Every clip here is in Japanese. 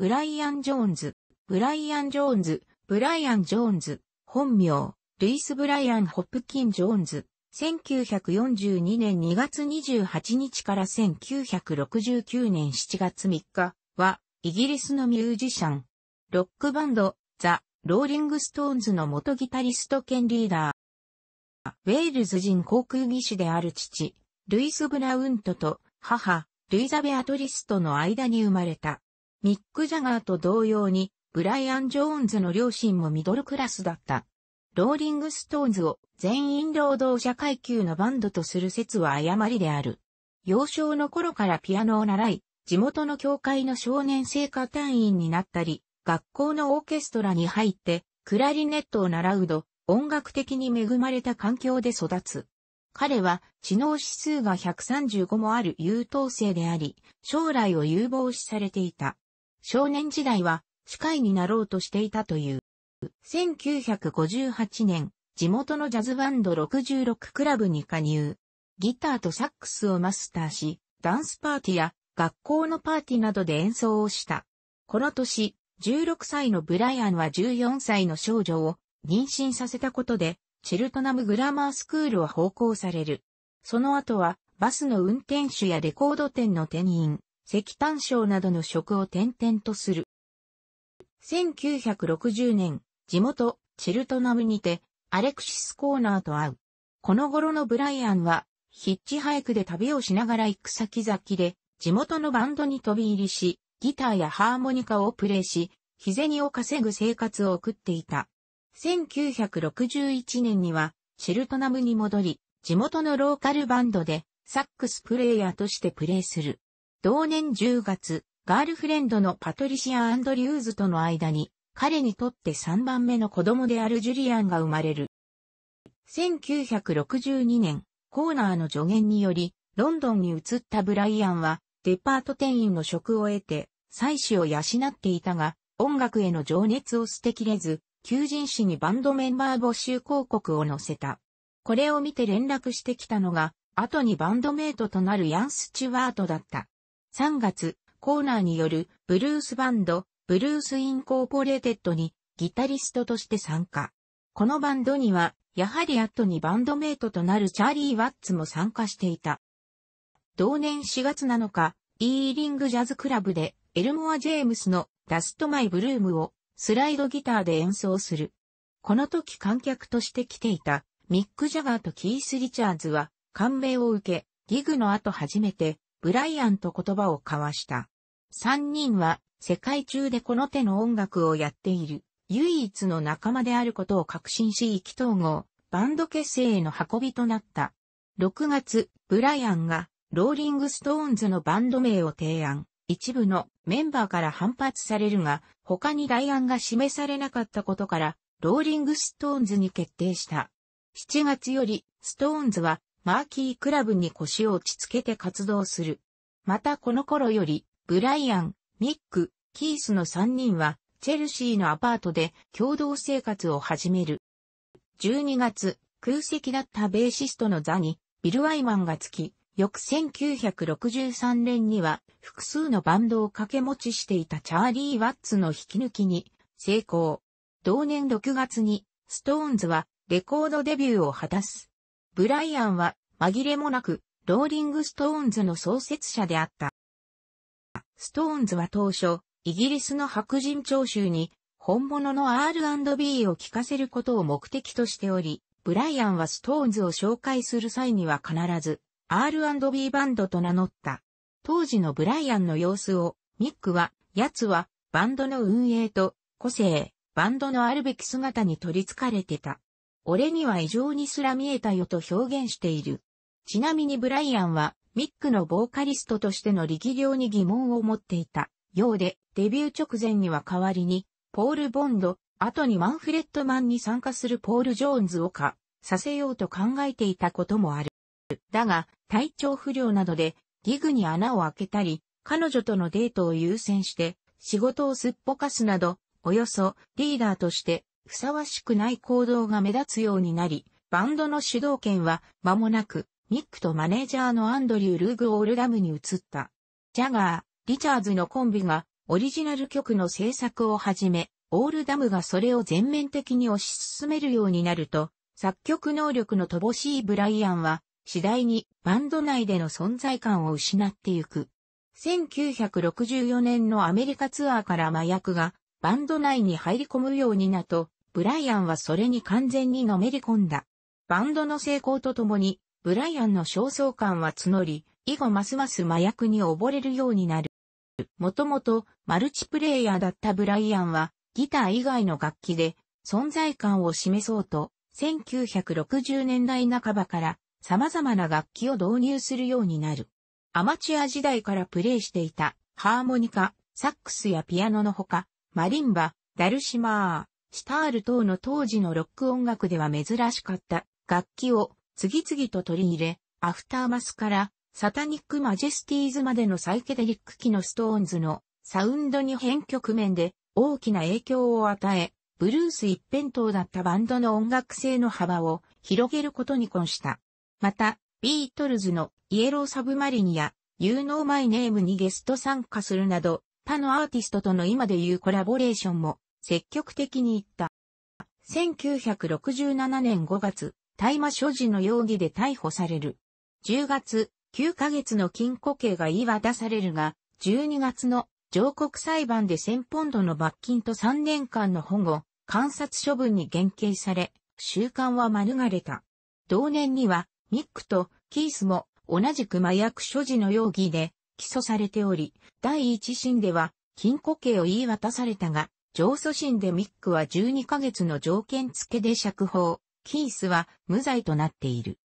ブライアン・ジョーンズ、ブライアン・ジョーンズ、ブライアン・ジョーンズ、本名、ルイス・ブライアン・ホップキン・ジョーンズ、1942年2月28日から1969年7月3日は、イギリスのミュージシャン、ロックバンド、ザ・ローリング・ストーンズの元ギタリスト兼リーダー。ウェールズ人航空技師である父、ルイス・ブラウントと母、ルイザベアトリストの間に生まれた。ミック・ジャガーと同様に、ブライアン・ジョーンズの両親もミドルクラスだった。ローリング・ストーンズを全員労働者階級のバンドとする説は誤りである。幼少の頃からピアノを習い、地元の教会の少年聖歌隊員になったり、学校のオーケストラに入って、クラリネットを習うど、音楽的に恵まれた環境で育つ。彼は知能指数が135もある優等生であり、将来を有望視されていた。少年時代は司会になろうとしていたという。1958年、地元のジャズバンド66クラブに加入。ギターとサックスをマスターし、ダンスパーティーや学校のパーティーなどで演奏をした。この年、16歳のブライアンは14歳の少女を妊娠させたことで、チルトナムグラマースクールを奉公される。その後は、バスの運転手やレコード店の店員、石炭商などの職を転々とする。1960年、地元、チルトナムにて、アレクシス・コーナーと会う。この頃のブライアンは、ヒッチハイクで旅をしながら行く先々で、地元のバンドに飛び入りし、ギターやハーモニカをプレイし、日銭を稼ぐ生活を送っていた。1961年には、チルトナムに戻り、地元のローカルバンドで、サックスプレイヤーとしてプレイする。同年10月、ガールフレンドのパトリシア・アンドリューズとの間に、彼にとって3番目の子供であるジュリアンが生まれる。1962年、コーナーの助言により、ロンドンに移ったブライアンは、デパート店員の職を得て、妻子を養っていたが、音楽への情熱を捨てきれず、求人誌にバンドメンバー募集広告を載せた。これを見て連絡してきたのが、後にバンドメイトとなるヤン・スチュワートだった。3月、コーナーによるブルースバンド、ブルースインコーポレーテッドにギタリストとして参加。このバンドには、やはり後にバンドメイトとなるチャーリー・ワッツも参加していた。同年4月7日、イーリングジャズクラブでエルモア・ジェームスのダスト・マイ・ブルームをスライドギターで演奏する。この時観客として来ていたミック・ジャガーとキース・リチャーズは感銘を受け、ギグの後初めてブライアンと言葉を交わした。三人は世界中でこの手の音楽をやっている唯一の仲間であることを確信し意気投合、バンド結成への運びとなった。6月、ブライアンがローリングストーンズのバンド名を提案。一部のメンバーから反発されるが、他に代案が示されなかったことから、ローリングストーンズに決定した。7月より、ストーンズはマーキークラブに腰を落ち着けて活動する。またこの頃より、ブライアン、ミック、キースの3人は、チェルシーのアパートで共同生活を始める。12月、空席だったベーシストの座に、ビル・ワイマンがつき、翌1963年には複数のバンドを掛け持ちしていたチャーリー・ワッツの引き抜きに成功。同年6月にストーンズはレコードデビューを果たす。ブライアンは紛れもなくローリングストーンズの創設者であった。ストーンズは当初、イギリスの白人聴衆に本物の R&B を聴かせることを目的としており、ブライアンはストーンズを紹介する際には必ず R&B バンドと名乗った。当時のブライアンの様子を、ミックは、奴は、バンドの運営と、個性、バンドのあるべき姿に取り憑かれてた。俺には異常にすら見えたよと表現している。ちなみにブライアンは、ミックのボーカリストとしての力量に疑問を持っていた。ようで、デビュー直前には代わりに、ポール・ボンド、後にマンフレッドマンに参加するポール・ジョーンズを化させようと考えていたこともある。だが、体調不良などで、ギグに穴を開けたり、彼女とのデートを優先して、仕事をすっぽかすなど、およそリーダーとしてふさわしくない行動が目立つようになり、バンドの主導権は間もなく、ニックとマネージャーのアンドリュー・ルーグ・オールダムに移った。ジャガー、リチャーズのコンビがオリジナル曲の制作を始め、オールダムがそれを全面的に推し進めるようになると、作曲能力の乏しいブライアンは、次第にバンド内での存在感を失ってゆく。1964年のアメリカツアーから麻薬がバンド内に入り込むようになと、ブライアンはそれに完全にのめり込んだ。バンドの成功とともに、ブライアンの焦燥感は募り、以後ますます麻薬に溺れるようになる。もともとマルチプレイヤーだったブライアンは、ギター以外の楽器で存在感を示そうと、1960年代半ばから様々な楽器を導入するようになる。アマチュア時代からプレイしていたハーモニカ、サックスやピアノのほか、マリンバ、ダルシマー、シタール等の当時のロック音楽では珍しかった楽器を次々と取り入れ、アフターマスからサタニックマジェスティーズまでのサイケデリック期のストーンズのサウンドに編曲面で大きな影響を与え、ブルース一辺倒だったバンドの音楽性の幅を広げることに婚した。また、ビートルズのイエローサブマリニや You Know My Name にゲスト参加するなど、他のアーティストとの今でいうコラボレーションも積極的に言った。1967年5月、大麻所持の容疑で逮捕される。10月、9ヶ月の禁錮刑が言い渡されるが、12月の上告裁判で1000ポンドの罰金と3年間の保護、観察処分に減刑され、習慣は免れた。同年には、ミックとキースも同じく麻薬所持の容疑で起訴されており、第一審では禁錮刑を言い渡されたが、上訴審でミックは12ヶ月の条件付けで釈放、キースは無罪となっている。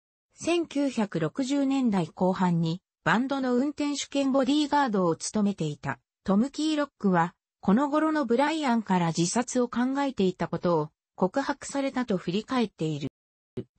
1960年代後半にバンドの運転手兼ボディーガードを務めていたトム・キーロックはこの頃のブライアンから自殺を考えていたことを告白されたと振り返っている。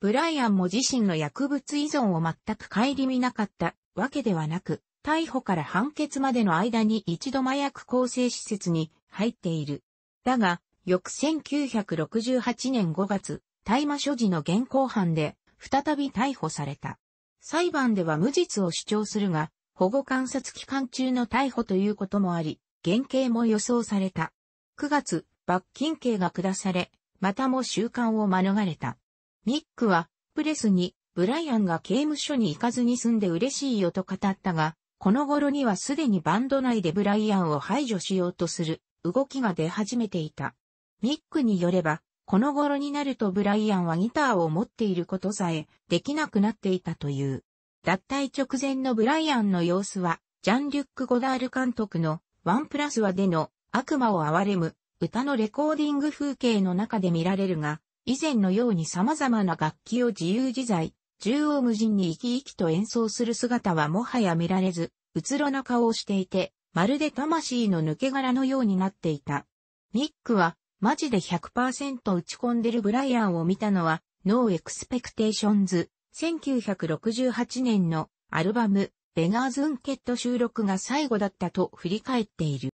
ブライアンも自身の薬物依存を全く顧みなかったわけではなく、逮捕から判決までの間に一度麻薬構成施設に入っている。だが、翌1968年5月、大麻所持の現行犯で、再び逮捕された。裁判では無実を主張するが、保護観察期間中の逮捕ということもあり、減刑も予想された。9月、罰金刑が下され、またも収監を免れた。ミックは、プレスに、ブライアンが刑務所に行かずに済んで嬉しいよと語ったが、この頃にはすでにバンド内でブライアンを排除しようとする動きが出始めていた。ミックによれば、この頃になるとブライアンはギターを持っていることさえできなくなっていたという。脱退直前のブライアンの様子は、ジャン・リュック・ゴダール監督のワンプラスはでの悪魔を憐れむ歌のレコーディング風景の中で見られるが、以前のように様々な楽器を自由自在、縦横無尽に生き生きと演奏する姿はもはや見られず、うつろな顔をしていて、まるで魂の抜け殻のようになっていた。ニックは、マジで100%打ち込んでるブライアンを見たのは、ノーエクスペクテーションズ、1968年のアルバム、ベガーズ・ンケット収録が最後だったと振り返っている。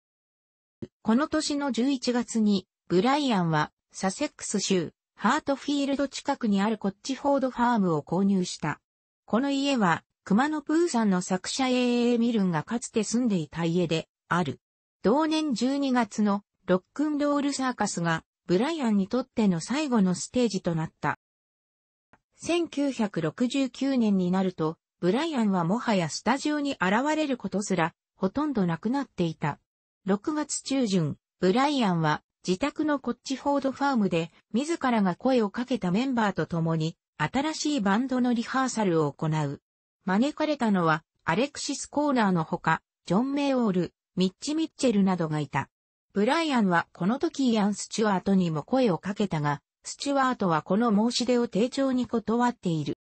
この年の11月に、ブライアンは、サセックス州、ハートフィールド近くにあるコッチフォードファームを購入した。この家は、熊野プーさんの作者 A.A. ミルンがかつて住んでいた家で、ある。同年12月のロックンロールサーカスが、ブライアンにとっての最後のステージとなった。1969年になると、ブライアンはもはやスタジオに現れることすら、ほとんどなくなっていた。6月中旬、ブライアンは自宅のコッチフォードファームで自らが声をかけたメンバーと共に新しいバンドのリハーサルを行う。招かれたのは、アレクシス・コーナーのほか、ジョン・メイオール、ミッチ・ミッチェルなどがいた。ブライアンはこの時イアン・スチュワートにも声をかけたが、スチュワートはこの申し出を丁重に断っている。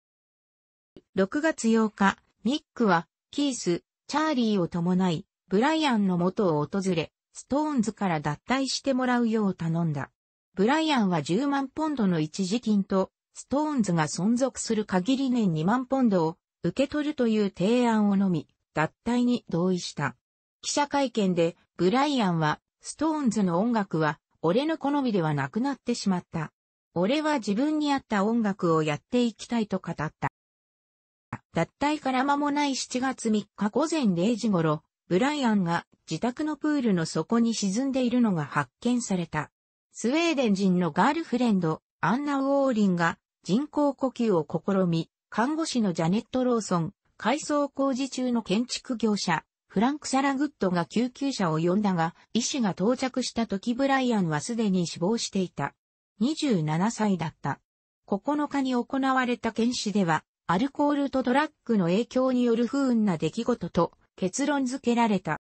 6月8日、ミックは、キース、チャーリーを伴い、ブライアンの元を訪れ、ストーンズから脱退してもらうよう頼んだ。ブライアンは10万ポンドの一時金と、ストーンズが存続する限り年2万ポンドを受け取るという提案をのみ、脱退に同意した。記者会見で、ブライアンは、ストーンズの音楽は、俺の好みではなくなってしまった。俺は自分に合った音楽をやっていきたいと語った。脱退から間もない7月3日午前0時頃、ブライアンが自宅のプールの底に沈んでいるのが発見された。スウェーデン人のガールフレンド、アンナ・ウォーリンが人工呼吸を試み、看護師のジャネット・ローソン、改装工事中の建築業者、フランク・サラグッドが救急車を呼んだが、医師が到着した時ブライアンはすでに死亡していた。27歳だった。9日に行われた検視では、アルコールとドラッグの影響による不運な出来事と結論付けられた。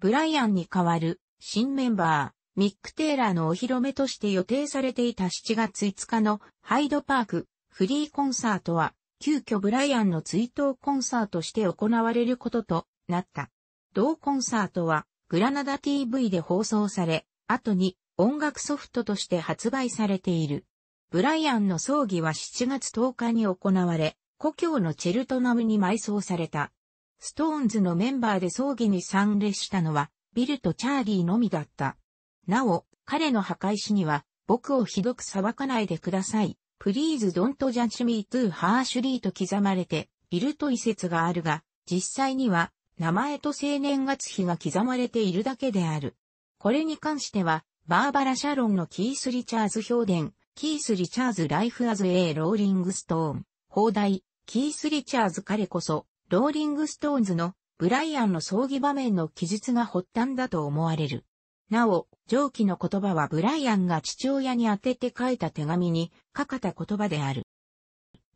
ブライアンに代わる新メンバー、ミック・テイラーのお披露目として予定されていた7月5日のハイドパークフリーコンサートは、急遽ブライアンの追悼コンサートして行われることとなった。同コンサートは、グラナダ TV で放送され、後に音楽ソフトとして発売されている。ブライアンの葬儀は7月10日に行われ、故郷のチェルトナムに埋葬された。ストーンズのメンバーで葬儀に参列したのは、ビルとチャーリーのみだった。なお、彼の墓石には、僕をひどく裁かないでください。please don't judge me too harshly と刻まれていると一説があるが、実際には名前と生年月日が刻まれているだけである。これに関しては、バーバラ・シャロンのキース・リチャーズ評伝、キース・リチャーズ・ライフ・アズ・エー・ローリング・ストーン、放題、キース・リチャーズ彼こそ、ローリング・ストーンズのブライアンの葬儀場面の記述が発端だと思われる。なお、上記の言葉はブライアンが父親に宛てて書いた手紙に書かれた言葉である。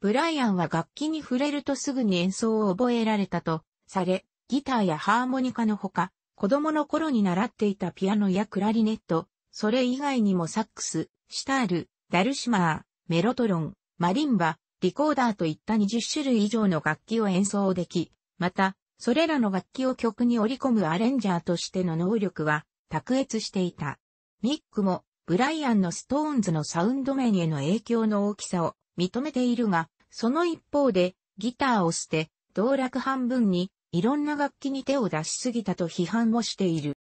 ブライアンは楽器に触れるとすぐに演奏を覚えられたとされ、ギターやハーモニカのほか、子供の頃に習っていたピアノやクラリネット、それ以外にもサックス、シタール、ダルシマー、メロトロン、マリンバ、リコーダーといった20種類以上の楽器を演奏でき、また、それらの楽器を曲に織り込むアレンジャーとしての能力は卓越していた。ミックも、ブライアンのストーンズのサウンド面への影響の大きさを認めているが、その一方で、ギターを捨て、道楽半分に、いろんな楽器に手を出しすぎたと批判をしている。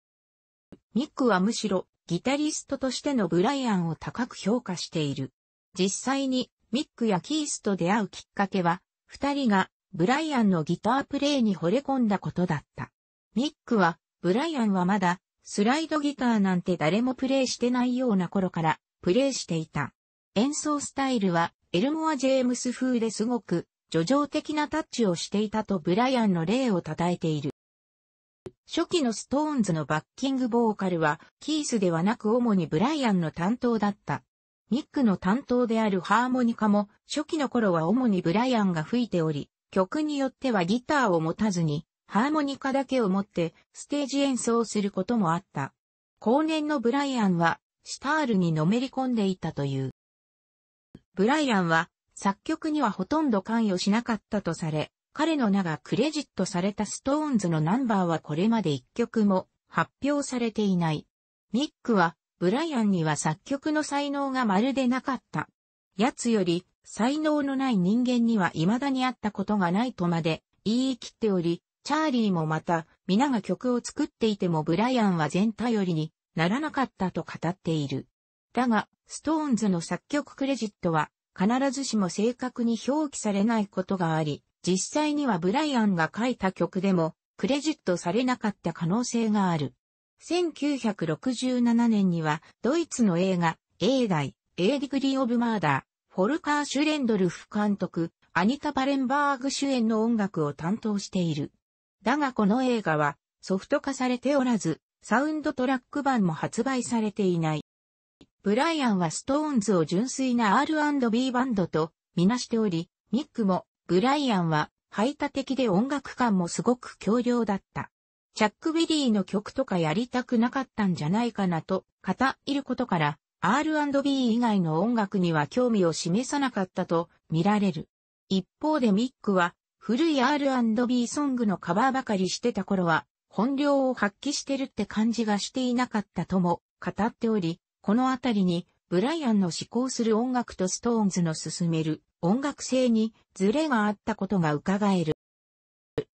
ミックはむしろ、ギタリストとしてのブライアンを高く評価している。実際に、ミックやキースと出会うきっかけは、二人が、ブライアンのギタープレイに惚れ込んだことだった。ミックは、ブライアンはまだ、スライドギターなんて誰もプレイしてないような頃からプレイしていた。演奏スタイルはエルモア・ジェームス風ですごく叙情的なタッチをしていたとブライアンの例を称えている。初期のストーンズのバッキングボーカルはキースではなく主にブライアンの担当だった。ニックの担当であるハーモニカも初期の頃は主にブライアンが吹いており、曲によってはギターを持たずにハーモニカだけを持ってステージ演奏することもあった。後年のブライアンはシタールにのめり込んでいたという。ブライアンは作曲にはほとんど関与しなかったとされ、彼の名がクレジットされたストーンズのナンバーはこれまで一曲も発表されていない。ミックはブライアンには作曲の才能がまるでなかった。奴より才能のない人間には未だにあったことがないとまで言い切っており、チャーリーもまた、皆が曲を作っていてもブライアンは全頼りにならなかったと語っている。だが、ストーンズの作曲クレジットは、必ずしも正確に表記されないことがあり、実際にはブライアンが書いた曲でも、クレジットされなかった可能性がある。1967年には、ドイツの映画、映 d エ g ディグリー・オブ・マーダー、フォルカー・シュレンドルフ監督、アニタ・バレンバーグ主演の音楽を担当している。だがこの映画はソフト化されておらず、サウンドトラック版も発売されていない。ブライアンはストーンズを純粋な R&B バンドとみなしており、ニックもブライアンは排他的で音楽感もすごく強量だった。チャックベリーの曲とかやりたくなかったんじゃないかなと語いることから R&B 以外の音楽には興味を示さなかったと見られる。一方でミックは古い R&B ソングのカバーばかりしてた頃は、本領を発揮してるって感じがしていなかったとも語っており、このあたりに、ブライアンの思考する音楽とストーンズの進める音楽性にズレがあったことが伺える。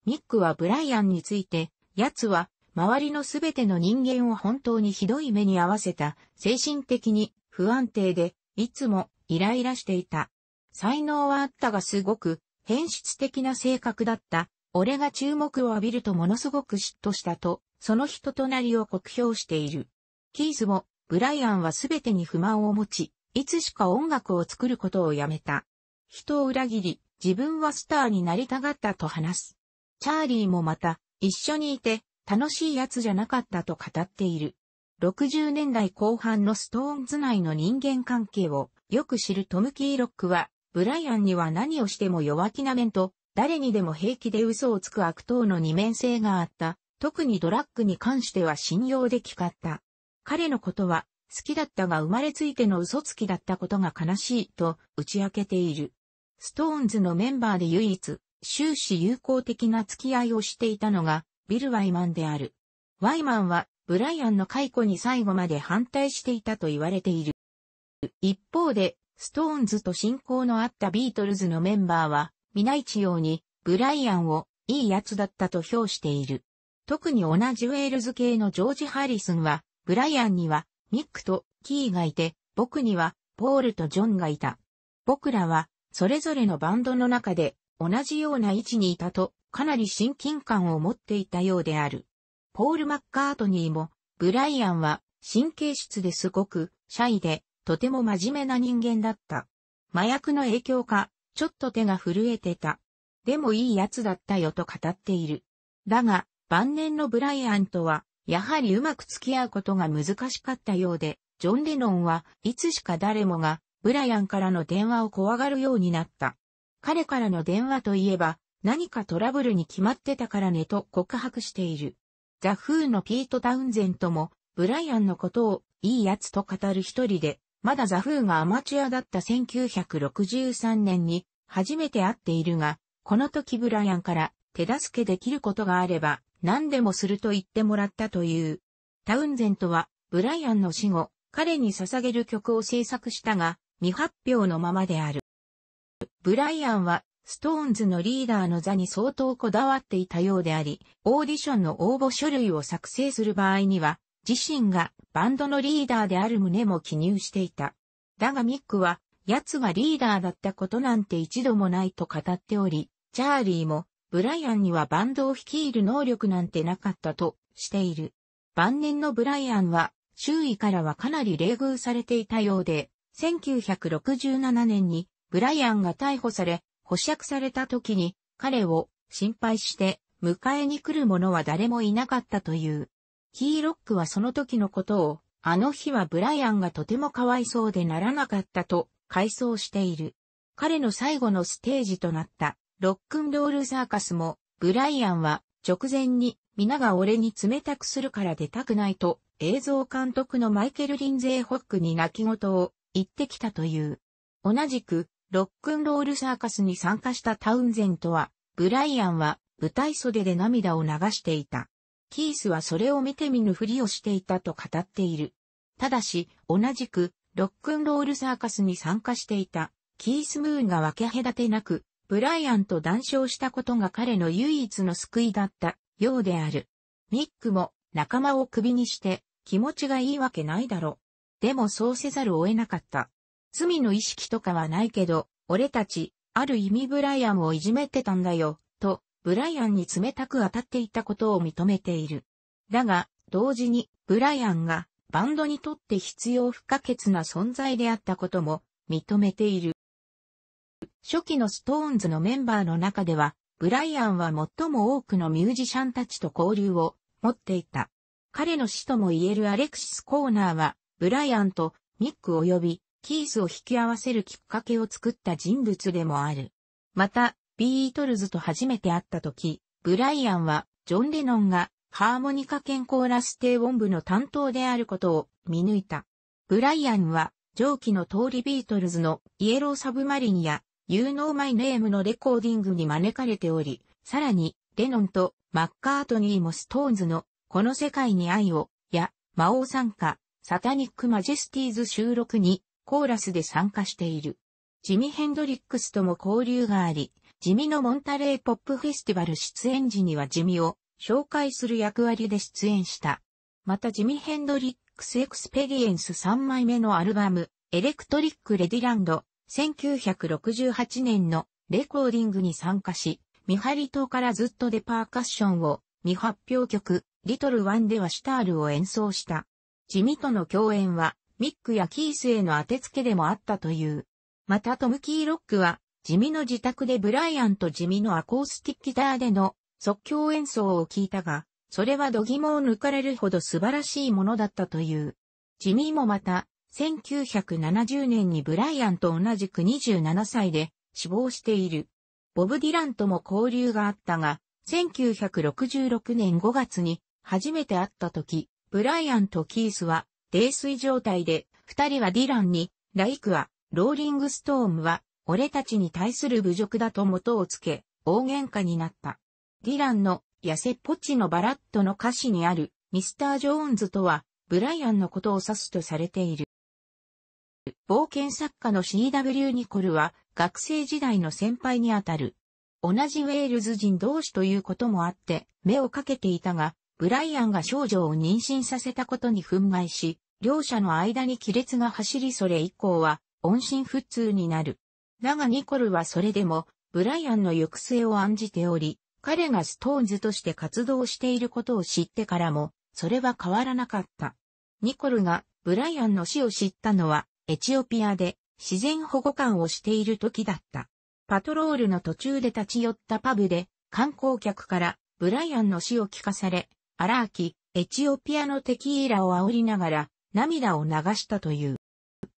ミックはブライアンについて、奴は周りのすべての人間を本当にひどい目に合わせた、精神的に不安定で、いつもイライラしていた。才能はあったがすごく変質的な性格だった。俺が注目を浴びるとものすごく嫉妬したと、その人となりを酷評している。キーズも、ブライアンは全てに不満を持ち、いつしか音楽を作ることをやめた。人を裏切り、自分はスターになりたがったと話す。チャーリーもまた、一緒にいて、楽しいやつじゃなかったと語っている。60年代後半のストーンズ内の人間関係をよく知るトム・キーロックは、ブライアンには何をしても弱気な面と、誰にでも平気で嘘をつく悪党の二面性があった。特にドラッグに関しては信用できかった。彼のことは、好きだったが生まれついての嘘つきだったことが悲しいと打ち明けている。ストーンズのメンバーで唯一、終始友好的な付き合いをしていたのが、ビル・ワイマンである。ワイマンは、ブライアンの解雇に最後まで反対していたと言われている。一方で、ストーンズと親交のあったビートルズのメンバーは、皆一様に、ブライアンを、いいやつだったと評している。特に同じウェールズ系のジョージ・ハリスンは、ブライアンには、ミックとキーがいて、僕には、ポールとジョンがいた。僕らは、それぞれのバンドの中で、同じような位置にいたと、かなり親近感を持っていたようである。ポール・マッカートニーも、ブライアンは、神経質ですごく、シャイで、とても真面目な人間だった。麻薬の影響か、ちょっと手が震えてた。でもいいやつだったよと語っている。だが、晩年のブライアンとは、やはりうまく付き合うことが難しかったようで、ジョン・レノンはいつしか誰もが、ブライアンからの電話を怖がるようになった。彼からの電話といえば、何かトラブルに決まってたからねと告白している。ザ・フーのピート・タウンゼントも、ブライアンのことをいいやつと語る一人で、まだザフーがアマチュアだった1963年に初めて会っているが、この時ブライアンから手助けできることがあれば何でもすると言ってもらったという。タウンゼントはブライアンの死後、彼に捧げる曲を制作したが、未発表のままである。ブライアンはストーンズのリーダーの座に相当こだわっていたようであり、オーディションの応募書類を作成する場合には、自身がバンドのリーダーである旨も記入していた。だがミックは、奴がリーダーだったことなんて一度もないと語っており、チャーリーも、ブライアンにはバンドを率いる能力なんてなかったとしている。晩年のブライアンは、周囲からはかなり冷遇されていたようで、1967年にブライアンが逮捕され、保釈された時に彼を心配して迎えに来る者は誰もいなかったという。キーロックはその時のことを、あの日はブライアンがとてもかわいそうでならなかったと、回想している。彼の最後のステージとなった、ロックンロールサーカスも、ブライアンは、直前に、皆が俺に冷たくするから出たくないと、映像監督のマイケル・リンゼー・ホックに泣き言を言ってきたという。同じく、ロックンロールサーカスに参加したタウンゼントは、ブライアンは舞台袖で涙を流していた。キースはそれを見て見ぬふりをしていたと語っている。ただし、同じく、ロックンロールサーカスに参加していた、キース・ムーンが分け隔てなく、ブライアンと談笑したことが彼の唯一の救いだったようである。ミックも仲間を首にして気持ちがいいわけないだろ。でもそうせざるを得なかった。罪の意識とかはないけど、俺たち、ある意味ブライアンをいじめてたんだよ、とブライアンに冷たく当たっていたことを認めている。だが、同時に、ブライアンが、バンドにとって必要不可欠な存在であったことも、認めている。初期のストーンズのメンバーの中では、ブライアンは最も多くのミュージシャンたちと交流を持っていた。彼の死とも言えるアレクシス・コーナーは、ブライアンとミック及びキースを引き合わせるきっかけを作った人物でもある。また、ビートルズと初めて会った時、ブライアンは、ジョン・レノンが、ハーモニカ健康ラス低音部の担当であることを見抜いた。ブライアンは、上記の通りビートルズのイエローサブマリンや、You Know My Name のレコーディングに招かれており、さらに、レノンとマッカートニーもストーンズの、この世界に愛を、や、魔王参加、サタニックマジェスティーズ収録に、コーラスで参加している。ジミ・ヘンドリックスとも交流があり、地味のモンタレーポップフェスティバル出演時には地味を紹介する役割で出演した。また地味ヘンドリックスエクスペリエンス3枚目のアルバム、エレクトリック・レディランド、1968年のレコーディングに参加し、見張り島からずっとでパーカッションを未発表曲、リトルワンではシュタールを演奏した。地味との共演は、ミックやキースへの当て付けでもあったという。またトム・キーロックは、地味の自宅でブライアンと地味のアコースティックギターでの即興演奏を聞いたが、それは度肝を抜かれるほど素晴らしいものだったという。地味もまた、1970年にブライアンと同じく27歳で死亡している。ボブ・ディランとも交流があったが、1966年5月に初めて会った時、ブライアンとキースは泥酔状態で、二人はディランに、ライクは、ローリングストームは、俺たちに対する侮辱だと元をつけ、大喧嘩になった。ディランの、痩せポチのバラットの歌詞にある、ミスター・ジョーンズとは、ブライアンのことを指すとされている。冒険作家の C.W. ニコルは、学生時代の先輩にあたる。同じウェールズ人同士ということもあって、目をかけていたが、ブライアンが少女を妊娠させたことに憤慨し、両者の間に亀裂が走りそれ以降は、音信不通になる。だがニコルはそれでも、ブライアンの行く末を案じており、彼がストーンズとして活動していることを知ってからも、それは変わらなかった。ニコルがブライアンの死を知ったのは、エチオピアで自然保護官をしている時だった。パトロールの途中で立ち寄ったパブで、観光客からブライアンの死を聞かされ、荒木、エチオピアのテキーラを煽りながら涙を流したという。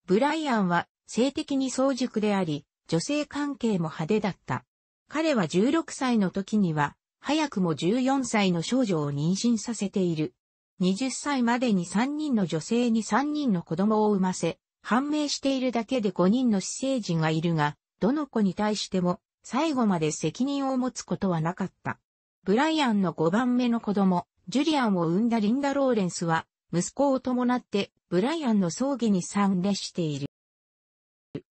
ブライアンは性的に早熟であり、女性関係も派手だった。彼は16歳の時には、早くも14歳の少女を妊娠させている。20歳までに3人の女性に3人の子供を産ませ、判明しているだけで5人の私生児がいるが、どの子に対しても最後まで責任を持つことはなかった。ブライアンの5番目の子供、ジュリアンを産んだリンダ・ローレンスは、息子を伴ってブライアンの葬儀に参列している。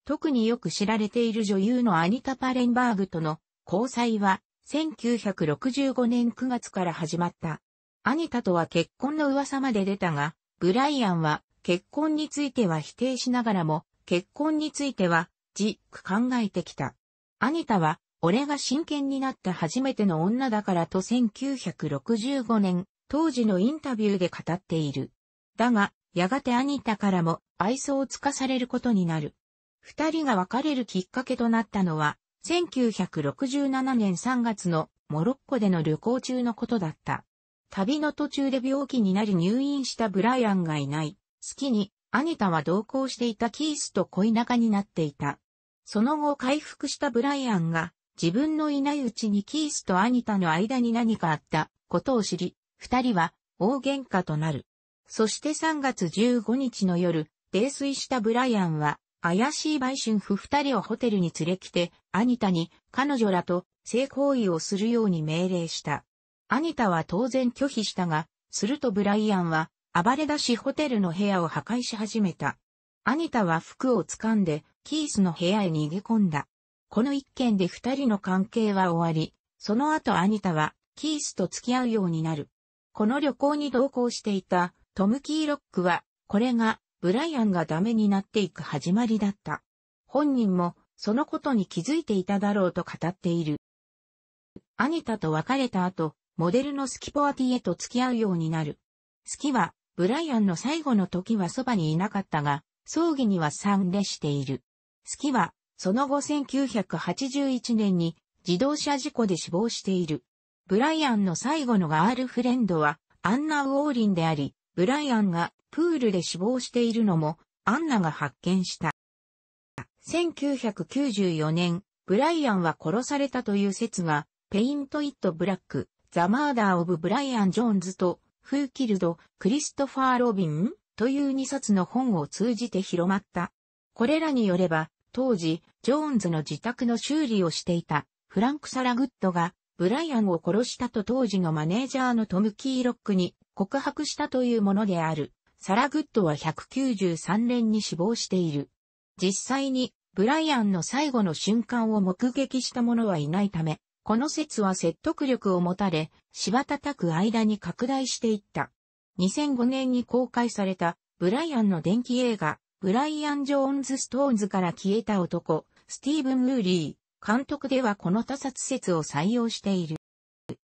特によく知られている女優のアニタ・パレンバーグとの交際は、1965年9月から始まった。アニタとは結婚の噂まで出たが、ブライアンは結婚については否定しながらも、結婚については、じっく考えてきた。アニタは、俺が真剣になった初めての女だからと1965年、当時のインタビューで語っている。だが、やがてアニタからも愛想をつかされることになる。二人が別れるきっかけとなったのは、1967年3月のモロッコでの旅行中のことだった。旅の途中で病気になり入院したブライアンがいない、月に、アニタは同行していたキースと恋仲になっていた。その後回復したブライアンが、自分のいないうちにキースとアニタの間に何かあったことを知り、二人は大喧嘩となる。そして3月15日の夜、泥酔したブライアンは怪しい売春婦二人をホテルに連れ来て、アニタに彼女らと性行為をするように命令した。アニタは当然拒否したが、するとブライアンは暴れ出しホテルの部屋を破壊し始めた。アニタは服を掴んでキースの部屋へ逃げ込んだ。この一件で二人の関係は終わり、その後アニタはキースと付き合うようになる。この旅行に同行していたトム・キーロックは、これがブライアンがダメになっていく始まりだった。本人もそのことに気づいていただろうと語っている。アニタと別れた後、モデルのスキポアティへと付き合うようになる。スキは、ブライアンの最後の時はそばにいなかったが、葬儀には参列している。スキは、その後1981年に自動車事故で死亡している。ブライアンの最後のガールフレンドはアンナ・ウォーリンであり、ブライアンがプールで死亡しているのも、アンナが発見した。1994年、ブライアンは殺されたという説が、ペイント・イット・ブラック、ザ・マーダー・オブ・ブライアン・ジョーンズと、フー・キルド・クリストファー・ロビンという2冊の本を通じて広まった。これらによれば、当時、ジョーンズの自宅の修理をしていた、フランク・サラグッドが、ブライアンを殺したと当時のマネージャーのトム・キーロックに告白したというものである。サラ・グッドは193年に死亡している。実際に、ブライアンの最後の瞬間を目撃した者はいないため、この説は説得力を持たれ、た叩く間に拡大していった。2005年に公開された、ブライアンの電気映画、ブライアン・ジョーンズ・ストーンズから消えた男、スティーブン・ムーリー、監督ではこの他殺説を採用している。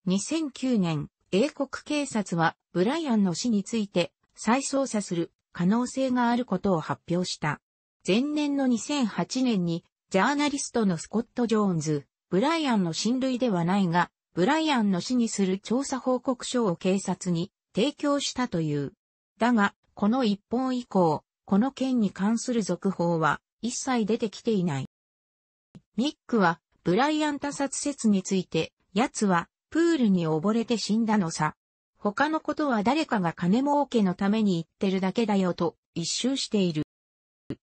2009年、英国警察はブライアンの死について再操作する可能性があることを発表した。前年の2008年に、ジャーナリストのスコット・ジョーンズ、ブライアンの親類ではないが、ブライアンの死にする調査報告書を警察に提供したという。だが、この一本以降、この件に関する続報は一切出てきていない。ミックは、ブライアン他殺説について、奴は、プールに溺れて死んだのさ、他のことは誰かが金儲けのために言ってるだけだよと一周している。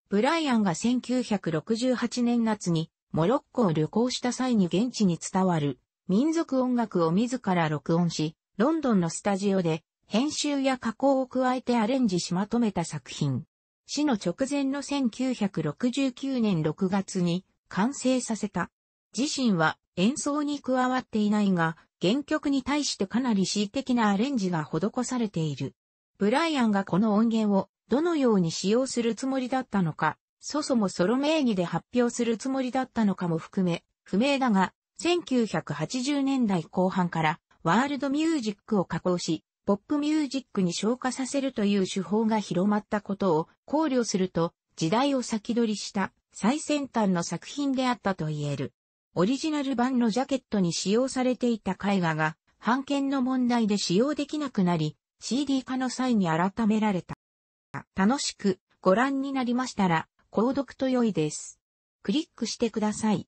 ブライアンが1968年夏にモロッコを旅行した際に現地に伝わる民族音楽を自ら録音し、ロンドンのスタジオで編集や加工を加えてアレンジしまとめた作品。死の直前の1969年6月に完成させた。自身は演奏に加わっていないが、原曲に対してかなり恣意的なアレンジが施されている。ブライアンがこの音源をどのように使用するつもりだったのか、そそもソロ名義で発表するつもりだったのかも含め、不明だが、1980年代後半からワールドミュージックを加工し、ポップミュージックに昇華させるという手法が広まったことを考慮すると、時代を先取りした最先端の作品であったと言える。オリジナル版のジャケットに使用されていた絵画が、版権の問題で使用できなくなり、CD 化の際に改められた。楽しくご覧になりましたら、購読と良いです。クリックしてください。